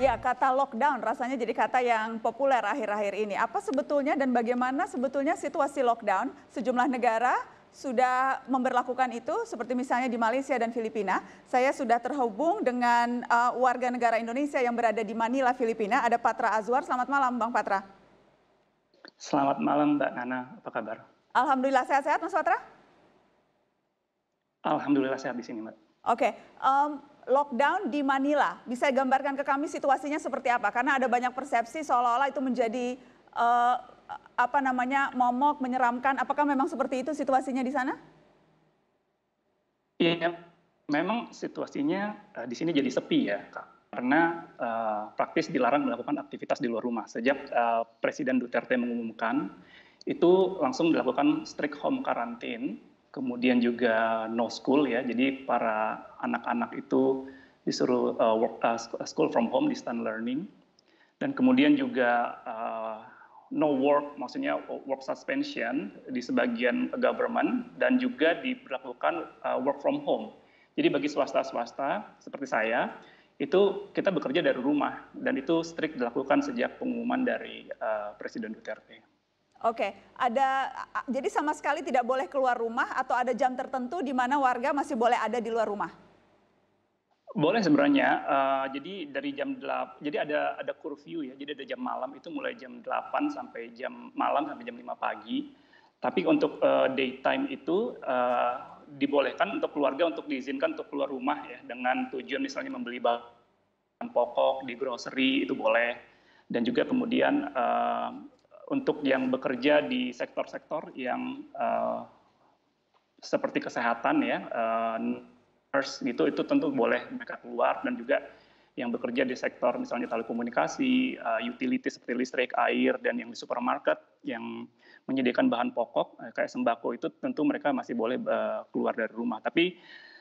Ya, kata lockdown rasanya jadi kata yang populer akhir-akhir ini. Apa sebetulnya dan bagaimana sebetulnya situasi lockdown sejumlah negara sudah memberlakukan itu seperti misalnya di Malaysia dan Filipina. Saya sudah terhubung dengan uh, warga negara Indonesia yang berada di Manila, Filipina. Ada Patra Azwar. Selamat malam, Bang Patra. Selamat malam, Mbak Nana. Apa kabar? Alhamdulillah sehat-sehat, Mas Patra. Alhamdulillah sehat di sini, Mbak. Oke, okay. um, lockdown di Manila. Bisa gambarkan ke kami situasinya seperti apa? Karena ada banyak persepsi seolah-olah itu menjadi uh, apa namanya momok, menyeramkan. Apakah memang seperti itu situasinya di sana? Iya, memang situasinya uh, di sini jadi sepi ya, Kak. Karena uh, praktis dilarang melakukan aktivitas di luar rumah. Sejak uh, Presiden Duterte mengumumkan, itu langsung dilakukan strict home quarantine kemudian juga no school ya jadi para anak-anak itu disuruh uh, work uh, uh school from home distance learning dan kemudian juga uh, no work maksudnya work suspension di sebagian government dan juga diberlakukan uh, work from home jadi bagi swasta-swasta seperti saya itu kita bekerja dari rumah dan itu strict dilakukan sejak pengumuman dari uh, Presiden Duterte. Oke, ada jadi sama sekali tidak boleh keluar rumah atau ada jam tertentu di mana warga masih boleh ada di luar rumah? Boleh sebenarnya. Uh, jadi dari jam 8, jadi ada ada curfew ya. Jadi ada jam malam itu mulai jam 8 sampai jam malam sampai jam 5 pagi. Tapi untuk uh, daytime itu uh, dibolehkan untuk keluarga untuk diizinkan untuk keluar rumah ya dengan tujuan misalnya membeli bahan pokok di grocery itu boleh dan juga kemudian uh, untuk yang bekerja di sektor-sektor yang uh, seperti kesehatan ya, uh, nurse gitu itu tentu boleh mereka keluar dan juga yang bekerja di sektor misalnya telekomunikasi, uh, utility seperti listrik, air dan yang di supermarket yang menyediakan bahan pokok uh, kayak sembako itu tentu mereka masih boleh uh, keluar dari rumah. Tapi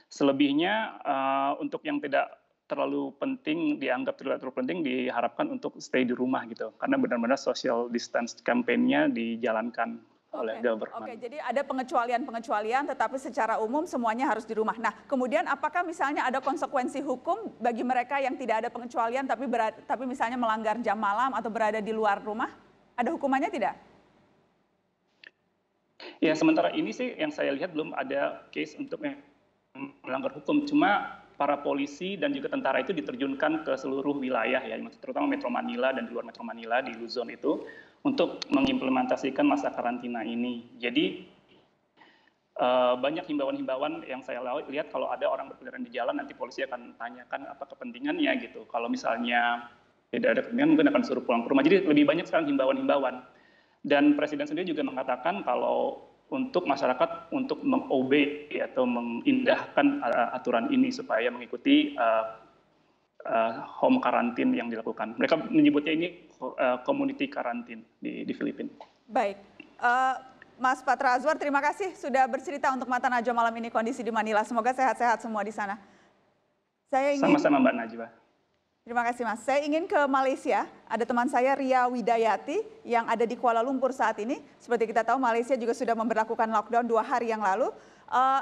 selebihnya uh, untuk yang tidak terlalu penting dianggap terlalu penting diharapkan untuk stay di rumah gitu karena benar-benar social distance campaign-nya dijalankan oleh okay. government. Oke, okay. jadi ada pengecualian-pengecualian tetapi secara umum semuanya harus di rumah. Nah, kemudian apakah misalnya ada konsekuensi hukum bagi mereka yang tidak ada pengecualian tapi berada, tapi misalnya melanggar jam malam atau berada di luar rumah? Ada hukumannya tidak? Ya, sementara ini sih yang saya lihat belum ada case untuk melanggar hukum. Cuma para polisi dan juga tentara itu diterjunkan ke seluruh wilayah ya, terutama Metro Manila dan di luar Metro Manila di Luzon itu untuk mengimplementasikan masa karantina ini. Jadi eh, banyak himbauan-himbauan yang saya lihat kalau ada orang berkeliaran di jalan nanti polisi akan tanyakan apa kepentingannya gitu. Kalau misalnya tidak ada kepentingan mungkin akan suruh pulang ke rumah. Jadi lebih banyak sekarang himbauan-himbauan. Dan Presiden sendiri juga mengatakan kalau untuk masyarakat untuk mengobey atau mengindahkan uh, aturan ini supaya mengikuti uh, uh, home karantin yang dilakukan. Mereka menyebutnya ini uh, community karantin di, di Filipina. Baik, uh, Mas Patra Azwar, terima kasih sudah bercerita untuk Mata Najwa malam ini kondisi di Manila. Semoga sehat-sehat semua di sana. Saya ingin... Sama-sama Mbak Najwa. Terima kasih Mas. Saya ingin ke Malaysia. Ada teman saya Ria Widayati yang ada di Kuala Lumpur saat ini. Seperti kita tahu Malaysia juga sudah memperlakukan lockdown dua hari yang lalu. Uh,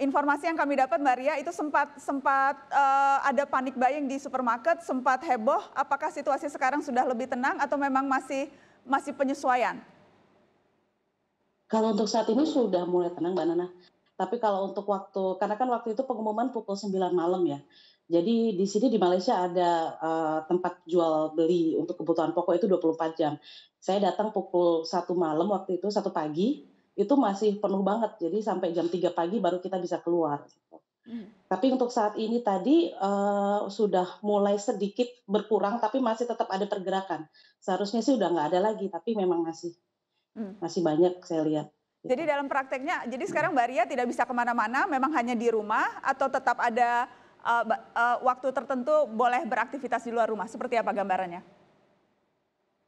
informasi yang kami dapat Mbak Ria itu sempat sempat uh, ada panik buying di supermarket, sempat heboh. Apakah situasi sekarang sudah lebih tenang atau memang masih masih penyesuaian? Kalau untuk saat ini sudah mulai tenang Mbak Nana. Tapi kalau untuk waktu, karena kan waktu itu pengumuman pukul 9 malam ya. Jadi di sini di Malaysia ada uh, tempat jual beli untuk kebutuhan pokok itu 24 jam. Saya datang pukul satu malam waktu itu satu pagi itu masih penuh banget. Jadi sampai jam 3 pagi baru kita bisa keluar. Gitu. Hmm. Tapi untuk saat ini tadi uh, sudah mulai sedikit berkurang, tapi masih tetap ada pergerakan. Seharusnya sih udah nggak ada lagi, tapi memang masih hmm. masih banyak saya lihat. Gitu. Jadi dalam prakteknya, jadi sekarang Mbak Ria tidak bisa kemana-mana, memang hanya di rumah atau tetap ada Eh, eh, waktu tertentu boleh beraktivitas di luar rumah. Seperti apa gambarannya?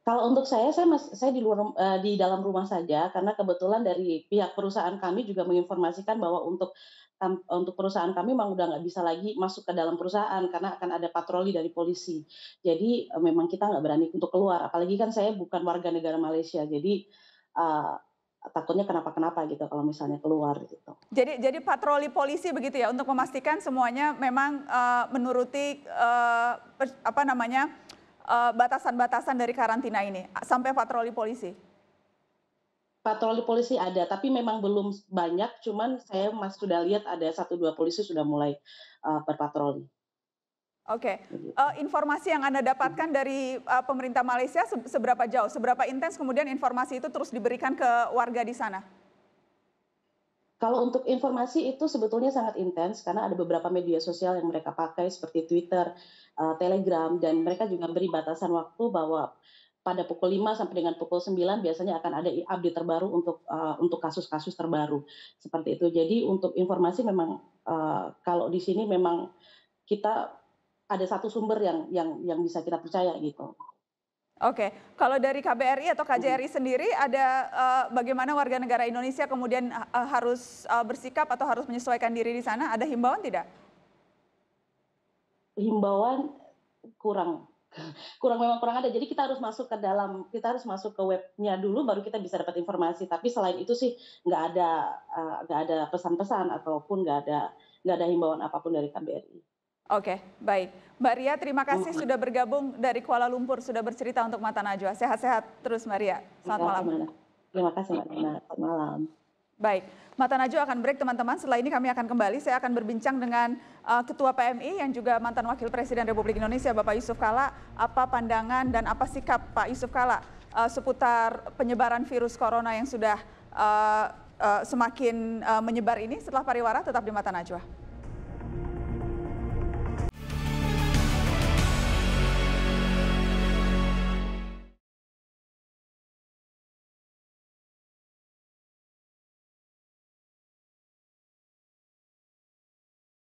Kalau untuk saya, saya mas, saya di luar uh, di dalam rumah saja karena kebetulan dari pihak perusahaan kami juga menginformasikan bahwa untuk um, untuk perusahaan kami memang udah nggak bisa lagi masuk ke dalam perusahaan karena akan ada patroli dari polisi. Jadi uh, memang kita nggak berani untuk keluar. Apalagi kan saya bukan warga negara Malaysia, jadi uh, takutnya kenapa-kenapa gitu kalau misalnya keluar gitu. Jadi jadi patroli polisi begitu ya untuk memastikan semuanya memang uh, menuruti uh, apa namanya eh, batasan-batasan uh, dari karantina ini sampai patroli polisi. Patroli polisi ada, tapi memang belum banyak. Cuman saya mas sudah lihat ada satu dua polisi sudah mulai uh, berpatroli. Oke, okay. uh, eh, informasi yang Anda dapatkan dari uh, pemerintah Malaysia se seberapa jauh, seberapa intens kemudian informasi itu terus diberikan ke warga di sana? Kalau untuk informasi itu sebetulnya sangat intens karena ada beberapa media sosial yang mereka pakai seperti Twitter, uh, Telegram, dan mereka juga beri batasan waktu bahwa pada pukul 5 sampai dengan pukul 9 biasanya akan ada update terbaru untuk uh, untuk kasus-kasus terbaru seperti itu. Jadi untuk informasi memang uh, kalau di sini memang kita ada satu sumber yang yang yang bisa kita percaya gitu. Oke, kalau dari KBRI atau KJRI hmm. sendiri ada uh, bagaimana warga negara Indonesia kemudian uh, harus uh, bersikap atau harus menyesuaikan diri di sana? Ada himbauan tidak? Himbauan kurang kurang memang kurang ada. Jadi kita harus masuk ke dalam, kita harus masuk ke webnya dulu, baru kita bisa dapat informasi. Tapi selain itu sih nggak ada nggak ada pesan-pesan ataupun nggak ada nggak ada himbauan apapun dari KBRI. Oke, baik. Maria. terima kasih uh, sudah bergabung dari Kuala Lumpur, sudah bercerita untuk Mata Najwa. Sehat-sehat terus Maria. Selamat Selamat malam. Terima kasih Mbak Selamat malam. Baik, Mata Najwa akan break teman-teman. Setelah ini kami akan kembali. Saya akan berbincang dengan uh, Ketua PMI yang juga mantan Wakil Presiden Republik Indonesia Bapak Yusuf Kala. Apa pandangan dan apa sikap Pak Yusuf Kala uh, eh, seputar penyebaran virus corona yang sudah uh, uh, semakin uh, menyebar ini setelah pariwara tetap di Mata Najwa.